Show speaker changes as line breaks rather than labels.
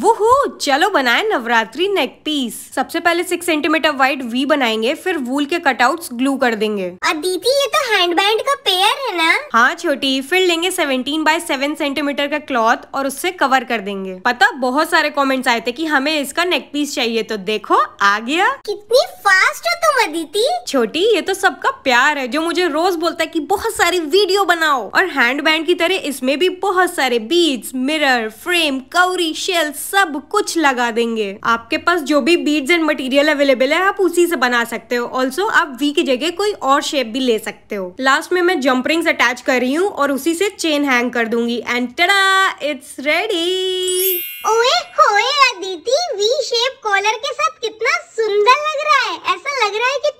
Вугу! चलो बनाए Navratri neck piece सबसे पहले सिक्स सेंटीमीटर वाइड वी बनाएंगे फिर वूल के कटआउट्स ग्लू कर देंगे अदिति ये तो हैंड बैंड का पेयर है ना हाँ छोटी फिर लेंगे सेवनटीन बाय सेवन सेंटीमीटर का क्लॉथ और उससे कवर कर देंगे पता बहुत सारे कॉमेंट्स आए थे की हमें इसका नेक पीस चाहिए तो देखो आ गया कितनी फास्ट हो तुम अदिति छोटी ये तो सबका प्यार है जो मुझे रोज बोलता है की बहुत सारी वीडियो बनाओ और हैंड बैंड की तरह इसमें भी बहुत सारे बीच मिरर फ्रेम कौरी शेल सब कुछ लगा देंगे आपके पास जो भी बीड्स एंड मटेरियल अवेलेबल है आप उसी से बना सकते हो ऑल्सो आप वी की जगह कोई और शेप भी ले सकते हो लास्ट में मैं जम्प रिंग्स अटैच कर रही हूँ और उसी से चेन हैंग कर दूंगी एंड इट्स रेडी ओए
होए अदिति वी शेप कॉलर के साथ कितना सुंदर लग रहा है ऐसा लग रहा
है
कि